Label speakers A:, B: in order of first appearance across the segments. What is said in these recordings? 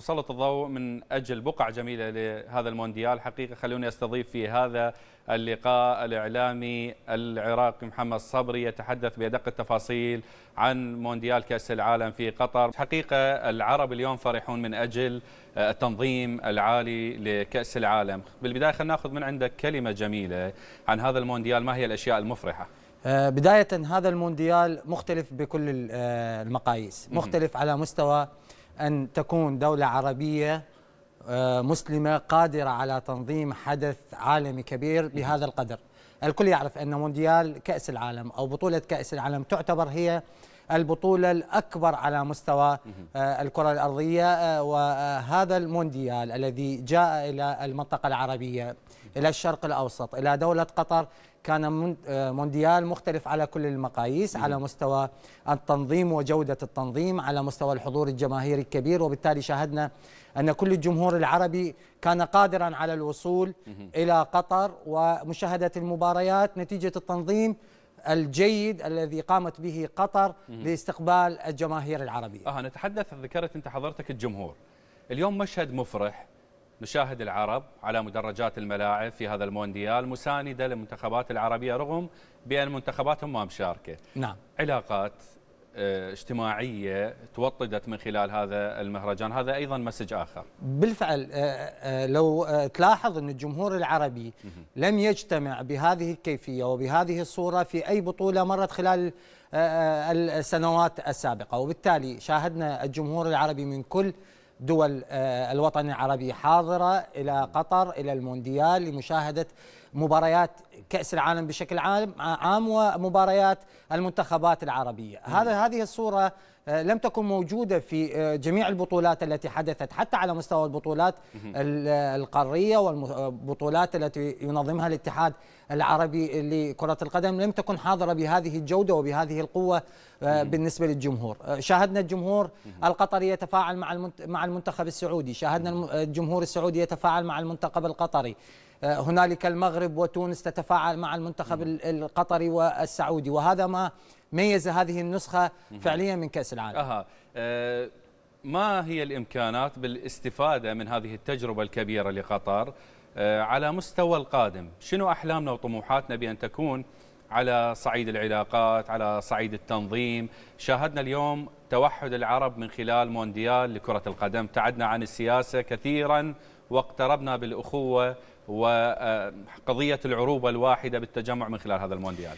A: بسلط الضوء من أجل بقع جميلة لهذا المونديال حقيقة خلوني أستضيف في هذا اللقاء الإعلامي العراقي محمد صبري يتحدث بأدق التفاصيل عن مونديال كأس العالم في قطر حقيقة العرب اليوم فرحون من أجل آه، التنظيم العالي لكأس العالم بالبداية خلينا ناخذ من عندك كلمة جميلة عن هذا المونديال ما هي الأشياء المفرحة
B: آه، بداية هذا المونديال مختلف بكل آه، المقاييس مختلف على مستوى أن تكون دولة عربية آه، مسلمة قادرة على تنظيم حدث عالمي كبير بهذا القدر الكل يعرف أن مونديال كأس العالم أو بطولة كأس العالم تعتبر هي البطولة الأكبر على مستوى آه، الكرة الأرضية آه، وهذا المونديال الذي جاء إلى المنطقة العربية إلى الشرق الأوسط إلى دولة قطر كان آه، مونديال مختلف على كل المقاييس على مستوى التنظيم وجودة التنظيم على مستوى الحضور الجماهيري الكبير وبالتالي شاهدنا أن كل الجمهور العربي كان قادرا على الوصول إلى قطر ومشاهدة المباريات نتيجة التنظيم الجيد الذي قامت به قطر لاستقبال
A: الجماهير العربية آه نتحدث ذكرت أنت حضرتك الجمهور اليوم مشهد مفرح نشاهد العرب على مدرجات الملاعب في هذا المونديال مساندة للمنتخبات العربية رغم بأن منتخباتهم ما مشاركة نعم علاقات آه، اجتماعية توطدت من خلال هذا المهرجان هذا أيضا مسج آخر
B: بالفعل آه، آه، لو تلاحظ أن الجمهور العربي لم يجتمع بهذه الكيفية وبهذه الصورة في أي بطولة مرت خلال السنوات السابقة وبالتالي شاهدنا الجمهور العربي من كل دول الوطن العربي حاضرة إلى قطر إلى المونديال لمشاهدة مباريات كأس العالم بشكل عام عام ومباريات المنتخبات العربية هذا هذه الصورة آه، لم تكن موجودة في آه، جميع البطولات التي حدثت حتى على مستوى البطولات القارية والبطولات آه، التي ينظمها الاتحاد العربي لكرة القدم لم تكن حاضرة بهذه الجودة وبهذه القوة بالنسبة للجمهور شاهدنا الجمهور القطري يتفاعل مع المنتخب السعودي شاهدنا الجمهور السعودي يتفاعل مع المنتخب القطري آه، هنالك المغرب وتونس تتفاعل مع المنتخب القطري والسعودي وهذا ما ميز هذه النسخة فعليا من كأس العالم أها.
A: أه ما هي الإمكانات بالاستفادة من هذه التجربة الكبيرة لقطر آه، على مستوى القادم شنو أحلامنا وطموحاتنا بأن تكون على صعيد العلاقات على صعيد التنظيم شاهدنا اليوم توحد العرب من خلال مونديال لكرة القدم تعدنا عن السياسة كثيرا واقتربنا بالأخوة وقضية العروبة الواحدة بالتجمع من خلال هذا المونديال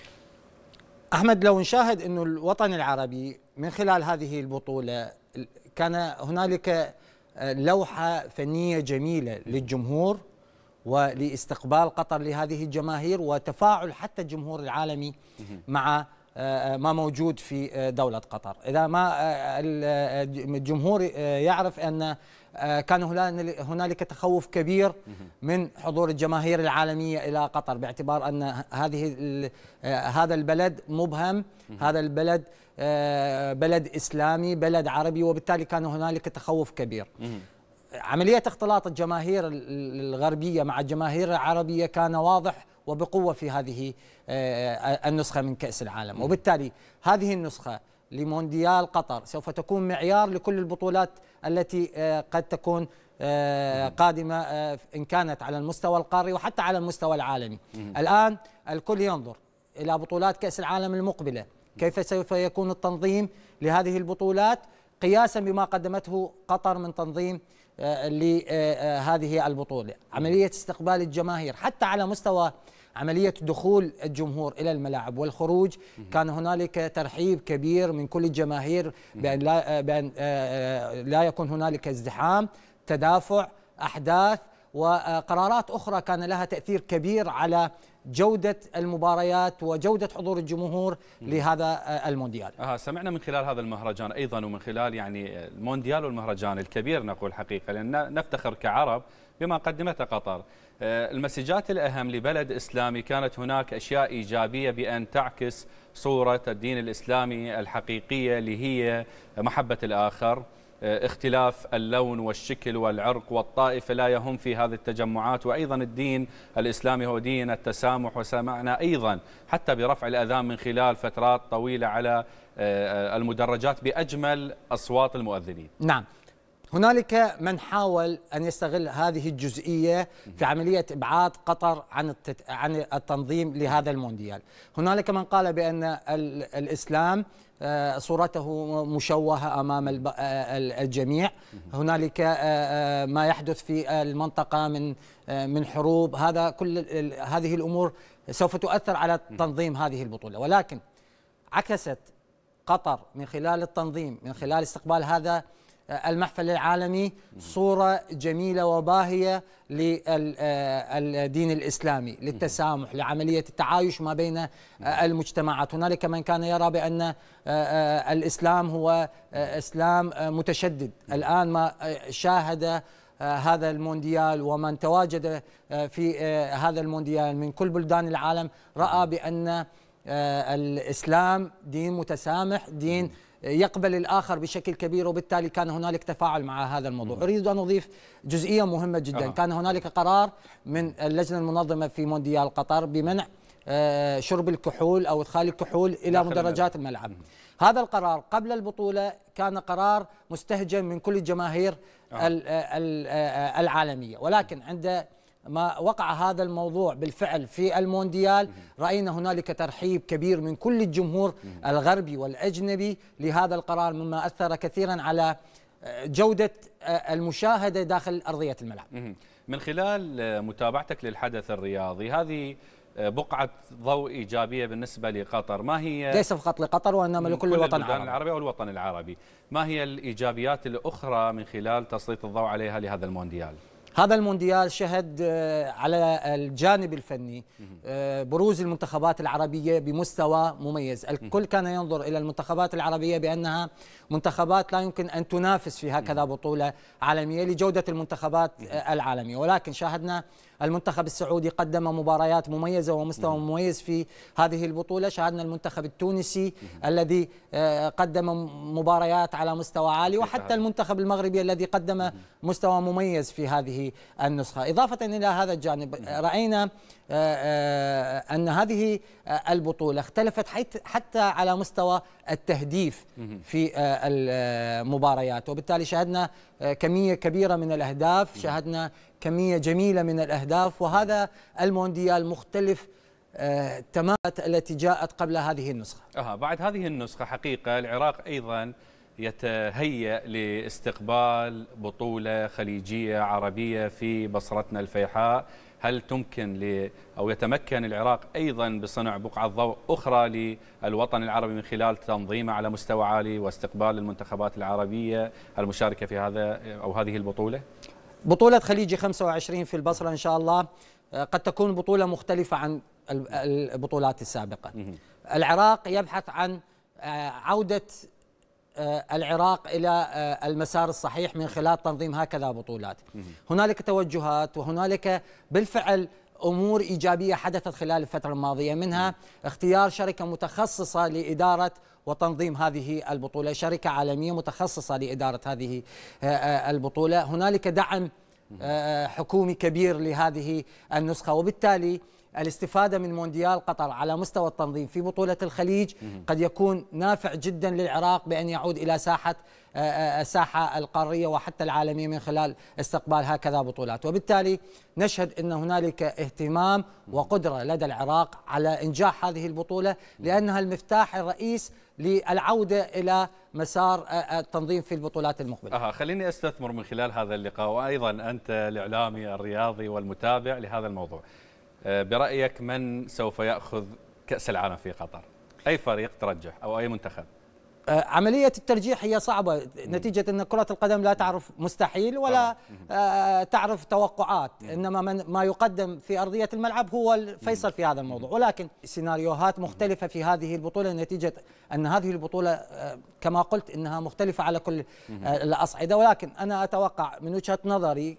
B: أحمد لو نشاهد أن الوطن العربي من خلال هذه البطولة كان هنالك آه، لوحة فنية جميلة للجمهور ولاستقبال قطر لهذه الجماهير وتفاعل حتى الجمهور العالمي مع آه، آه، ما موجود في دولة قطر إذا ما الجمهور يعرف أن آه، كان هنالك تخوف كبير من حضور الجماهير العالميه الى قطر باعتبار ان هذه آه، هذا البلد مبهم هذا البلد آه، بلد اسلامي بلد عربي وبالتالي كان هنالك تخوف كبير عمليه اختلاط الجماهير الغربيه مع الجماهير العربيه كان واضح وبقوه في هذه النسخه من كاس العالم وبالتالي هذه النسخه لمونديال قطر سوف تكون معيار لكل البطولات التي آه، قد تكون آه، قادمة آه، إن كانت على المستوى القاري وحتى على المستوى العالمي الآن الكل ينظر إلى بطولات كأس العالم المقبلة كيف سوف يكون التنظيم لهذه البطولات قياسا بما قدمته قطر من تنظيم آه، لهذه آه، آه، البطولة عملية استقبال الجماهير حتى على مستوى عملية دخول الجمهور إلى الملاعب والخروج كان هنالك ترحيب كبير من كل الجماهير بأن لا, بأن لا يكون هنالك ازدحام تدافع أحداث وقرارات أخرى كان لها تأثير كبير على جودة المباريات وجودة حضور الجمهور لهذا آه، المونديال
A: آه سمعنا من خلال هذا المهرجان أيضا ومن خلال يعني المونديال والمهرجان الكبير نقول حقيقة لأن نفتخر كعرب بما قدمته قطر آه، المسجات الأهم لبلد إسلامي كانت هناك أشياء إيجابية بأن تعكس صورة الدين الإسلامي الحقيقية اللي هي محبة الآخر آه، اختلاف اللون والشكل والعرق والطائفة لا يهم في هذه التجمعات وأيضا الدين الإسلامي هو دين التسامح وسمعنا أيضا حتى برفع الأذان من خلال فترات طويلة على آه، آه، المدرجات بأجمل أصوات المؤذنين
B: نعم هنالك من حاول ان يستغل هذه الجزئيه في عمليه ابعاد قطر عن عن التنظيم لهذا المونديال، هنالك من قال بان الاسلام آه، صورته مشوهه امام آه، الجميع هنالك آه، ما يحدث في المنطقه من من حروب هذا كل هذه الامور سوف تؤثر على تنظيم هذه البطوله ولكن عكست قطر من خلال التنظيم من خلال استقبال هذا المحفل العالمي صورة جميلة وباهية للدين آه، الإسلامي للتسامح لعملية التعايش ما بين آه، المجتمعات هنالك من كان يرى بأن آه، الإسلام هو إسلام متشدد الآن ما شاهد هذا المونديال ومن تواجد في هذا المونديال من كل بلدان العالم رأى بأن الإسلام دين متسامح دين يقبل الآخر بشكل كبير وبالتالي كان هنالك تفاعل مع هذا الموضوع مم. أريد أن أضيف جزئية مهمة جدا آه. كان هنالك قرار من اللجنة المنظمة في مونديال قطر بمنع آه، شرب الكحول او ادخال الكحول الى مدرجات الملعب. مم. هذا القرار قبل البطوله كان قرار مستهجن من كل الجماهير آه،, آه،, آه. العالميه ولكن عند ما وقع هذا الموضوع بالفعل في المونديال راينا هنالك ترحيب كبير من كل الجمهور الغربي والاجنبي لهذا القرار مما اثر كثيرا على آه، جوده آه، المشاهده داخل ارضيه
A: الملعب. من خلال آه، متابعتك للحدث الرياضي هذه بقعة ضوء إيجابية بالنسبة لقطر ما هي ليس
B: فقط لقطر وإنما لكل الوطن العربي العربي
A: أو الوطن العربي ما هي الإيجابيات الأخرى من خلال تسليط الضوء عليها لهذا المونديال؟
B: هذا المونديال شهد آه، على الجانب الفني آه، بروز المنتخبات العربية بمستوى مميز الكل كان ينظر إلى المنتخبات العربية بأنها منتخبات لا يمكن أن تنافس في هكذا بطولة عالمية لجودة المنتخبات آه، العالمية ولكن شاهدنا المنتخب السعودي قدم مباريات مميزة ومستوى مميز في هذه البطولة شاهدنا المنتخب التونسي الذي آه، قدم مباريات على مستوى عالي وحتى المنتخب المغربي الذي قدم مستوى مميز في هذه النسخة إضافة إلى هذا الجانب رأينا آه، آه، أن هذه البطولة اختلفت حتى على مستوى التهديف في آه، المباريات وبالتالي شاهدنا كمية كبيرة من الأهداف شاهدنا كمية جميلة من الأهداف وهذا المونديال مختلف تماما التي جاءت قبل هذه النسخة
A: أها بعد هذه النسخة حقيقة العراق أيضا يتهيأ لاستقبال بطولة خليجية عربية في بصرتنا الفيحاء هل تمكن ل أو يتمكن العراق أيضا بصنع بقعة ضوء أخرى للوطن العربي من خلال تنظيمه على مستوى عالي واستقبال المنتخبات العربية المشاركة في هذا أو هذه البطولة؟
B: بطولة خليجي 25 في البصرة إن شاء الله آه، قد تكون بطولة مختلفة عن البطولات السابقة العراق يبحث عن آه، عودة آه، العراق الى آه، المسار الصحيح من خلال تنظيم هكذا بطولات. هنالك توجهات وهنالك بالفعل امور ايجابيه حدثت خلال الفتره الماضيه منها اختيار شركه متخصصه لاداره وتنظيم هذه البطوله، شركه عالميه متخصصه لاداره هذه آه، البطوله، هنالك دعم حكومي كبير لهذه النسخه وبالتالي الاستفادة من مونديال قطر على مستوى التنظيم في بطولة الخليج قد يكون نافع جدا للعراق بأن يعود إلى ساحة الساحة آه، آه، آه، القارية وحتى العالمية من خلال استقبال هكذا بطولات وبالتالي نشهد أن هنالك اهتمام وقدرة لدى العراق على إنجاح هذه البطولة لأنها المفتاح الرئيس للعودة إلى مسار التنظيم في البطولات المقبلة
A: أه خليني أستثمر من خلال هذا اللقاء وأيضا أنت الإعلامي الرياضي والمتابع لهذا الموضوع آه، برايك من سوف ياخذ كاس العالم في قطر اي فريق ترجح او اي منتخب آه، عملية
B: الترجيح هي صعبة نتيجة أن كرة القدم لا تعرف مستحيل ولا آه، تعرف توقعات إنما من ما يقدم في أرضية الملعب هو الفيصل في هذا الموضوع ولكن سيناريوهات مختلفة في هذه البطولة نتيجة أن هذه البطولة كما قلت أنها مختلفة على كل الأصعدة ولكن أنا أتوقع من وجهة نظري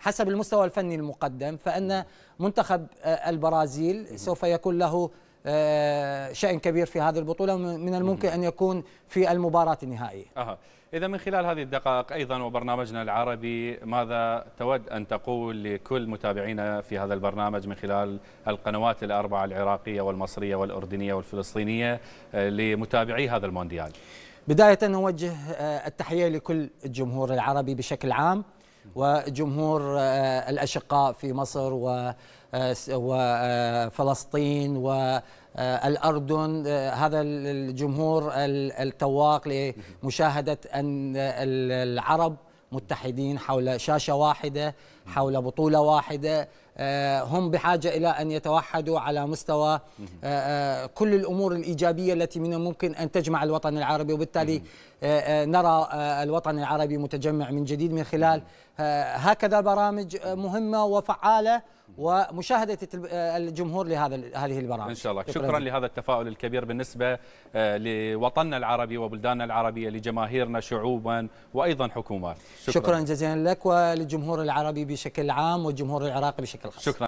B: حسب المستوى الفني المقدم فان منتخب آه، البرازيل سوف يكون له آه، شأن كبير في هذه البطولة من الممكن أن يكون في المباراة النهائية
A: أه. إذا من خلال هذه الدقائق أيضا وبرنامجنا العربي ماذا تود أن تقول لكل متابعينا في هذا البرنامج من خلال القنوات الأربعة العراقية والمصرية والأردنية والفلسطينية آه، لمتابعي هذا المونديال
B: بداية نوجه التحية لكل الجمهور العربي بشكل عام وجمهور آه، الأشقاء في مصر وفلسطين آه، آه، والأردن هذا الجمهور التواق لمشاهدة أن العرب متحدين حول شاشة واحدة حول بطولة واحدة آه، هم بحاجة إلى أن يتوحدوا على مستوى آه، آه، كل الأمور الإيجابية التي من الممكن أن تجمع الوطن العربي وبالتالي نرى الوطن العربي متجمع من جديد من خلال هكذا برامج مهمة وفعالة ومشاهدة الجمهور لهذا هذه البرامج إن شاء الله شكرا, شكرا لهذا
A: التفاؤل الكبير بالنسبة لوطننا العربي وبلداننا العربية لجماهيرنا شعوبا وأيضا حكومات شكرا, شكرا
B: جزيلا لك وللجمهور العربي بشكل عام والجمهور العراقي بشكل خاص
A: شكرا